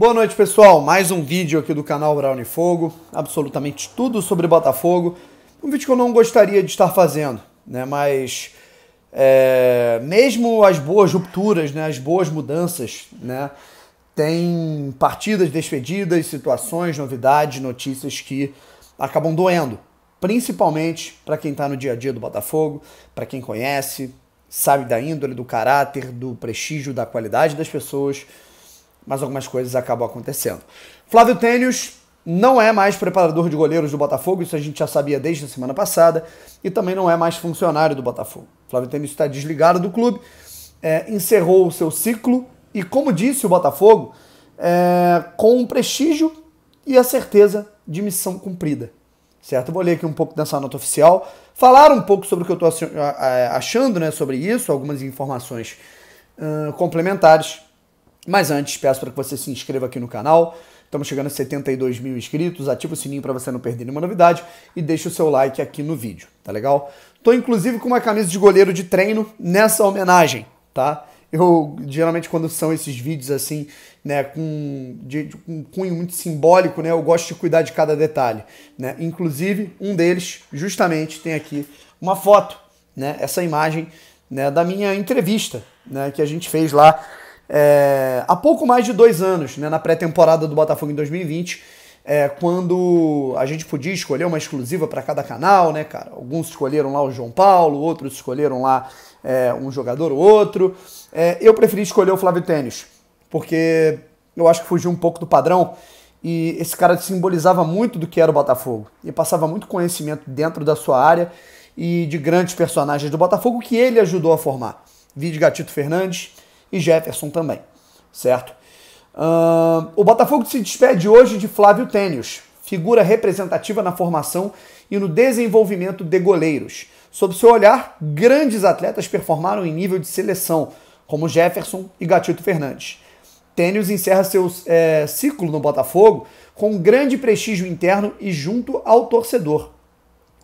Boa noite, pessoal. Mais um vídeo aqui do canal Brown Fogo. Absolutamente tudo sobre Botafogo. Um vídeo que eu não gostaria de estar fazendo, né? Mas é, mesmo as boas rupturas, né? As boas mudanças, né? Tem partidas despedidas, situações, novidades, notícias que acabam doendo. Principalmente para quem está no dia a dia do Botafogo, para quem conhece, sabe da índole, do caráter, do prestígio, da qualidade das pessoas mas algumas coisas acabam acontecendo. Flávio Tênis não é mais preparador de goleiros do Botafogo, isso a gente já sabia desde a semana passada, e também não é mais funcionário do Botafogo. Flávio Tênis está desligado do clube, é, encerrou o seu ciclo e, como disse o Botafogo, é, com o prestígio e a certeza de missão cumprida. Certo? vou ler aqui um pouco dessa nota oficial, falar um pouco sobre o que eu estou achando né, sobre isso, algumas informações uh, complementares mas antes, peço para que você se inscreva aqui no canal. Estamos chegando a 72 mil inscritos. Ativa o sininho para você não perder nenhuma novidade e deixa o seu like aqui no vídeo, tá legal? Tô inclusive com uma camisa de goleiro de treino nessa homenagem, tá? Eu geralmente quando são esses vídeos assim, né, com, de, de, com um cunho muito simbólico, né, eu gosto de cuidar de cada detalhe, né? Inclusive um deles, justamente, tem aqui uma foto, né? Essa imagem, né, da minha entrevista, né, que a gente fez lá é, há pouco mais de dois anos, né, na pré-temporada do Botafogo em 2020, é, quando a gente podia escolher uma exclusiva para cada canal, né, cara? Alguns escolheram lá o João Paulo, outros escolheram lá é, um jogador ou outro. É, eu preferi escolher o Flávio Tênis, porque eu acho que fugiu um pouco do padrão e esse cara simbolizava muito do que era o Botafogo e passava muito conhecimento dentro da sua área e de grandes personagens do Botafogo que ele ajudou a formar. Vide Gatito Fernandes, e Jefferson também, certo? Uh, o Botafogo se despede hoje de Flávio Tênios, figura representativa na formação e no desenvolvimento de goleiros. Sob seu olhar, grandes atletas performaram em nível de seleção, como Jefferson e Gatito Fernandes. Tênis encerra seu é, ciclo no Botafogo com grande prestígio interno e junto ao torcedor.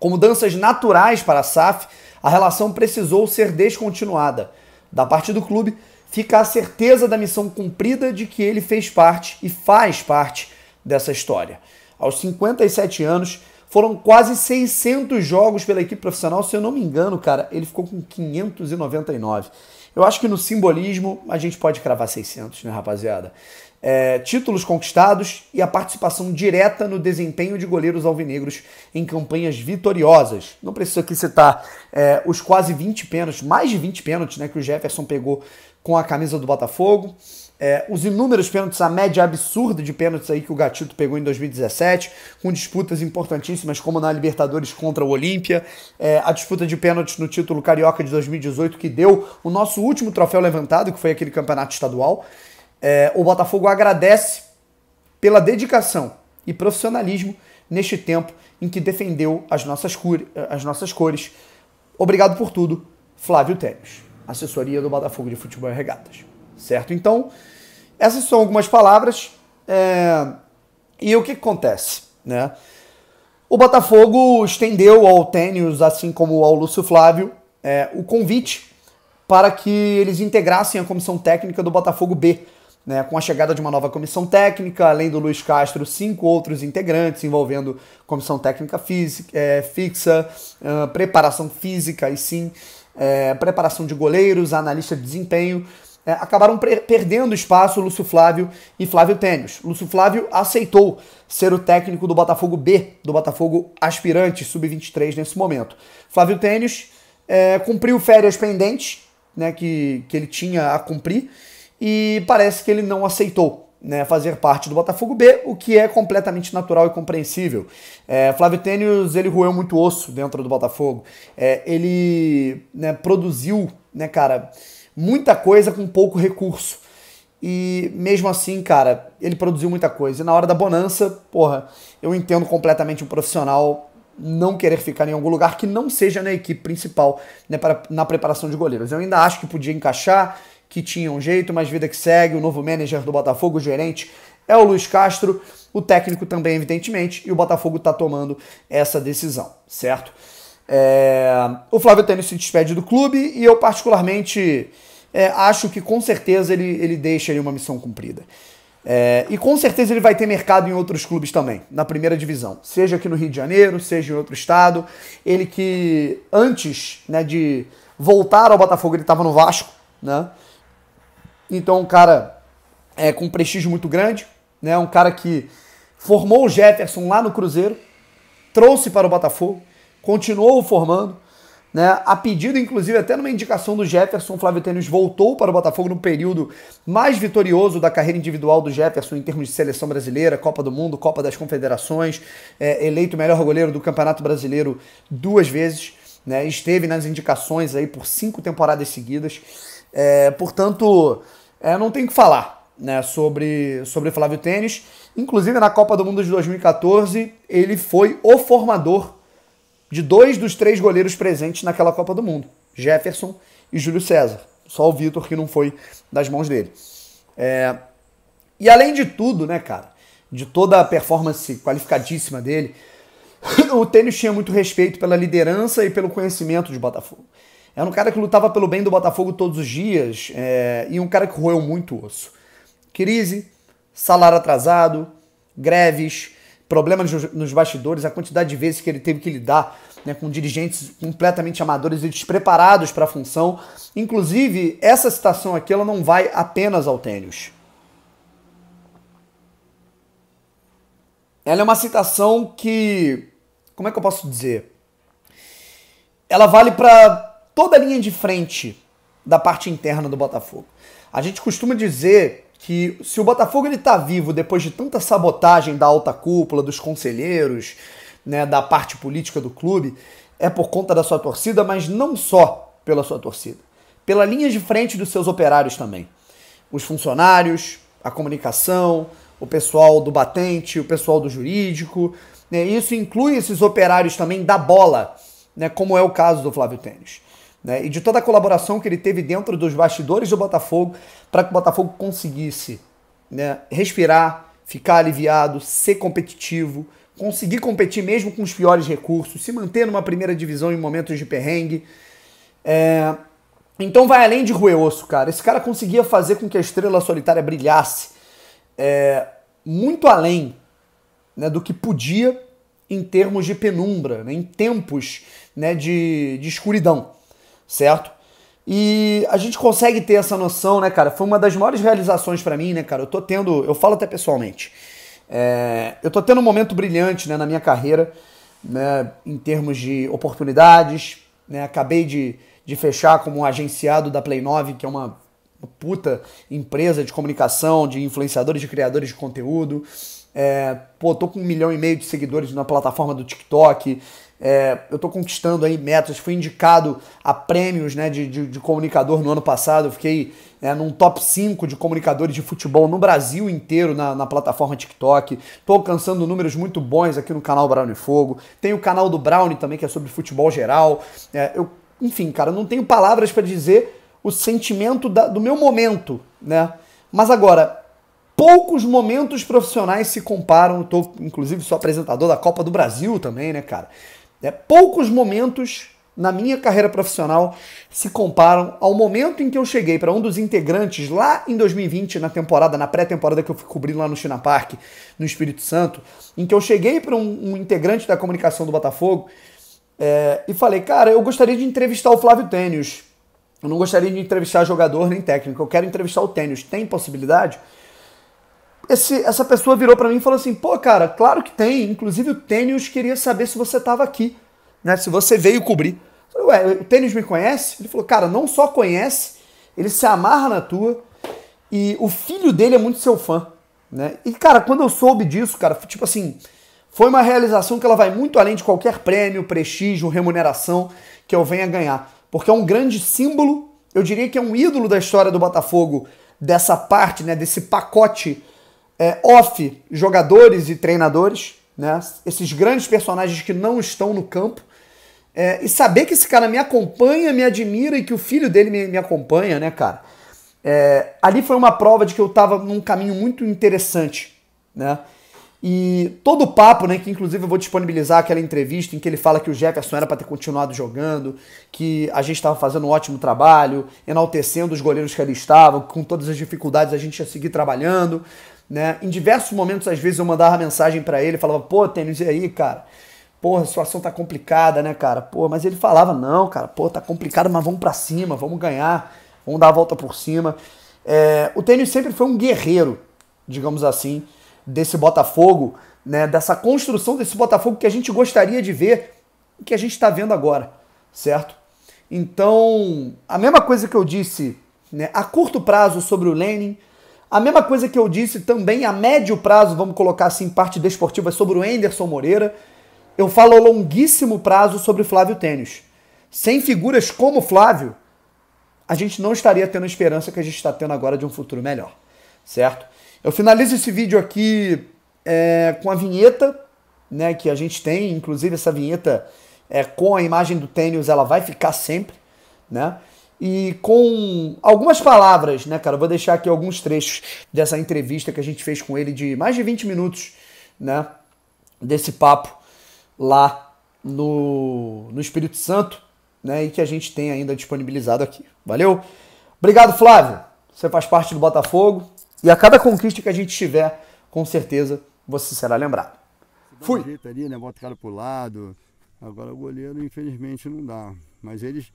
Com mudanças naturais para a SAF, a relação precisou ser descontinuada. Da parte do clube, fica a certeza da missão cumprida de que ele fez parte e faz parte dessa história. Aos 57 anos, foram quase 600 jogos pela equipe profissional, se eu não me engano, cara, ele ficou com 599. Eu acho que no simbolismo a gente pode cravar 600, né, rapaziada? É, títulos conquistados e a participação direta no desempenho de goleiros alvinegros em campanhas vitoriosas. Não preciso aqui citar é, os quase 20 pênaltis, mais de 20 pênaltis né, que o Jefferson pegou com a camisa do Botafogo é, os inúmeros pênaltis, a média absurda de pênaltis aí que o Gatito pegou em 2017, com disputas importantíssimas como na Libertadores contra o Olímpia, é, a disputa de pênaltis no título carioca de 2018 que deu o nosso último troféu levantado, que foi aquele campeonato estadual. É, o Botafogo agradece pela dedicação e profissionalismo neste tempo em que defendeu as nossas, as nossas cores. Obrigado por tudo, Flávio Tênis, assessoria do Botafogo de Futebol e Regatas certo? Então, essas são algumas palavras. É... E o que, acontece, né? O Botafogo estendeu ao Tênis, assim como ao Lúcio Flávio, é, o convite para que eles integrassem a comissão técnica do Botafogo B. Né, com a chegada de uma nova comissão técnica, além do Luiz Castro, cinco outros integrantes envolvendo comissão técnica física, é, fixa, ah, preparação física e sim, é, preparação de goleiros, analista de desempenho é, acabaram perdendo espaço Lúcio Flávio e Flávio Tênis. Lúcio Flávio aceitou ser o técnico do Botafogo B, do Botafogo aspirante sub-23 nesse momento. Flávio Tênis é, cumpriu férias pendentes, né, que, que ele tinha a cumprir, e parece que ele não aceitou. Né, fazer parte do Botafogo B, o que é completamente natural e compreensível. É, Flávio Tênis, ele roeu muito osso dentro do Botafogo. É, ele né, produziu, né, cara, muita coisa com pouco recurso. E mesmo assim, cara, ele produziu muita coisa. E na hora da bonança, porra, eu entendo completamente um profissional não querer ficar em algum lugar que não seja na equipe principal, né, para, na preparação de goleiros. Eu ainda acho que podia encaixar, que tinha um jeito, mas vida que segue, o novo manager do Botafogo, o gerente, é o Luiz Castro, o técnico também, evidentemente, e o Botafogo está tomando essa decisão, certo? É... O Flávio Tênis se despede do clube e eu, particularmente é, acho que com certeza ele, ele deixa ali uma missão cumprida. É, e com certeza ele vai ter mercado em outros clubes também, na primeira divisão. Seja aqui no Rio de Janeiro, seja em outro estado. Ele que antes né, de voltar ao Botafogo, ele estava no Vasco. Né? Então um cara é, com um prestígio muito grande. Né? Um cara que formou o Jefferson lá no Cruzeiro, trouxe para o Botafogo, continuou formando né? A pedido, inclusive, até numa indicação do Jefferson, Flávio Tênis voltou para o Botafogo no período mais vitorioso da carreira individual do Jefferson em termos de seleção brasileira, Copa do Mundo, Copa das Confederações, é, eleito melhor goleiro do Campeonato Brasileiro duas vezes, né? esteve nas indicações aí por cinco temporadas seguidas. É, portanto, é, não tem o que falar né, sobre, sobre Flávio Tênis. Inclusive, na Copa do Mundo de 2014, ele foi o formador de dois dos três goleiros presentes naquela Copa do Mundo, Jefferson e Júlio César. Só o Vitor que não foi das mãos dele. É... E além de tudo, né, cara, de toda a performance qualificadíssima dele, o Tênis tinha muito respeito pela liderança e pelo conhecimento de Botafogo. Era um cara que lutava pelo bem do Botafogo todos os dias é... e um cara que roeu muito osso. Crise, salário atrasado, greves, problemas nos bastidores, a quantidade de vezes que ele teve que lidar né, com dirigentes completamente amadores e despreparados para a função. Inclusive, essa citação aqui ela não vai apenas ao Tênis. Ela é uma citação que. Como é que eu posso dizer? Ela vale para toda a linha de frente da parte interna do Botafogo. A gente costuma dizer que se o Botafogo ele tá vivo depois de tanta sabotagem da alta cúpula, dos conselheiros, né, da parte política do clube, é por conta da sua torcida, mas não só pela sua torcida, pela linha de frente dos seus operários também. Os funcionários, a comunicação, o pessoal do batente, o pessoal do jurídico, né, isso inclui esses operários também da bola, né, como é o caso do Flávio Tênis né, e de toda a colaboração que ele teve dentro dos bastidores do Botafogo para que o Botafogo conseguisse né, respirar, ficar aliviado, ser competitivo, conseguir competir mesmo com os piores recursos, se manter numa primeira divisão em momentos de perrengue. É... Então vai além de Rui cara. Esse cara conseguia fazer com que a estrela solitária brilhasse é... muito além né, do que podia em termos de penumbra, né, em tempos né, de, de escuridão certo? E a gente consegue ter essa noção, né, cara? Foi uma das maiores realizações para mim, né, cara? Eu tô tendo, eu falo até pessoalmente, é, eu tô tendo um momento brilhante, né, na minha carreira, né, em termos de oportunidades, né? Acabei de, de fechar como um agenciado da Play 9, que é uma puta empresa de comunicação, de influenciadores, de criadores de conteúdo. É, pô, tô com um milhão e meio de seguidores na plataforma do TikTok. É, eu estou conquistando aí metas, fui indicado a prêmios né, de, de, de comunicador no ano passado, eu fiquei é, num top 5 de comunicadores de futebol no Brasil inteiro na, na plataforma TikTok, estou alcançando números muito bons aqui no canal Brown e Fogo, tem o canal do Brown também que é sobre futebol geral, é, eu, enfim, cara, não tenho palavras para dizer o sentimento da, do meu momento, né? Mas agora, poucos momentos profissionais se comparam. estou inclusive, sou apresentador da Copa do Brasil também, né, cara? Né? Poucos momentos na minha carreira profissional se comparam ao momento em que eu cheguei para um dos integrantes lá em 2020, na temporada, na pré-temporada que eu fui cobrindo lá no China Park, no Espírito Santo, em que eu cheguei para um, um, integrante da comunicação do Botafogo é, e falei, cara, eu gostaria de entrevistar o Flávio Tênis. Eu não gostaria de entrevistar jogador nem técnico, eu quero entrevistar o Tênis. Tem possibilidade? esse, essa pessoa virou para mim e falou assim: pô, cara, claro que tem. Inclusive o Tênis queria saber se você estava aqui, né? Se você veio cobrir. Eu falei, Ué, o Tênis me conhece? Ele falou: cara, não só conhece, ele se amarra na tua. E o filho dele é muito seu fã, né? E, cara, quando eu soube disso, cara, tipo assim, foi uma realização que ela vai muito além de qualquer prêmio, prestígio, remuneração que eu venha ganhar. Porque é um grande símbolo, eu diria que é um ídolo da história do Botafogo, dessa parte, né? Desse pacote é, off jogadores e treinadores, né? esses grandes personagens que não estão no campo, é, e saber que esse cara me acompanha, me admira e que o filho dele me, me acompanha, né, cara? É, ali foi uma prova de que eu tava num caminho muito interessante, né? E todo o papo, né, que inclusive eu vou disponibilizar aquela entrevista em que ele fala que o Jefferson era para ter continuado jogando, que a gente estava fazendo um ótimo trabalho, enaltecendo os goleiros que ali estavam, com todas as dificuldades a gente ia seguir trabalhando. Né? Em diversos momentos, às vezes, eu mandava mensagem para ele, falava, pô, tênis, e aí, cara? Porra, a situação tá complicada, né, cara? Pô, mas ele falava, não, cara, pô, tá complicado, mas vamos para cima, vamos ganhar, vamos dar a volta por cima. É, o tênis sempre foi um guerreiro, digamos assim, desse Botafogo, né? Dessa construção desse Botafogo que a gente gostaria de ver, que a gente está vendo agora, certo? Então, a mesma coisa que eu disse né, a curto prazo sobre o Lenin, a mesma coisa que eu disse também a médio prazo, vamos colocar assim, parte desportiva sobre o Enderson Moreira. Eu falo a longuíssimo prazo sobre Flávio Tênis. Sem figuras como Flávio, a gente não estaria tendo a esperança que a gente está tendo agora de um futuro melhor, certo? Eu finalizo esse vídeo aqui é, com a vinheta, né, que a gente tem, inclusive essa vinheta é, com a imagem do Tênis, ela vai ficar sempre, né? e com algumas palavras, né, cara? Eu vou deixar aqui alguns trechos dessa entrevista que a gente fez com ele de mais de 20 minutos, né? Desse papo lá no, no Espírito Santo, né? E que a gente tem ainda disponibilizado aqui. Valeu? Obrigado, Flávio. Você faz parte do Botafogo e a cada conquista que a gente tiver, com certeza você será lembrado. Fui. Um jeito ali, né? Bota o cara pro lado. Agora o goleiro, infelizmente, não dá. Mas eles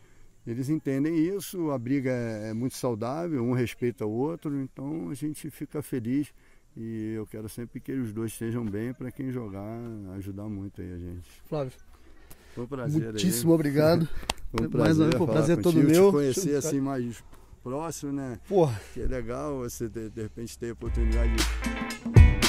eles entendem isso, a briga é, é muito saudável, um respeita o outro, então a gente fica feliz e eu quero sempre que os dois estejam bem para quem jogar ajudar muito aí a gente. Flávio. Foi um prazer Muitíssimo aí. obrigado. Foi um prazer, mais uma vez, foi um prazer todo meu. Te conhecer assim mais próximo, né? Porra. Que é legal você de, de repente ter a oportunidade de...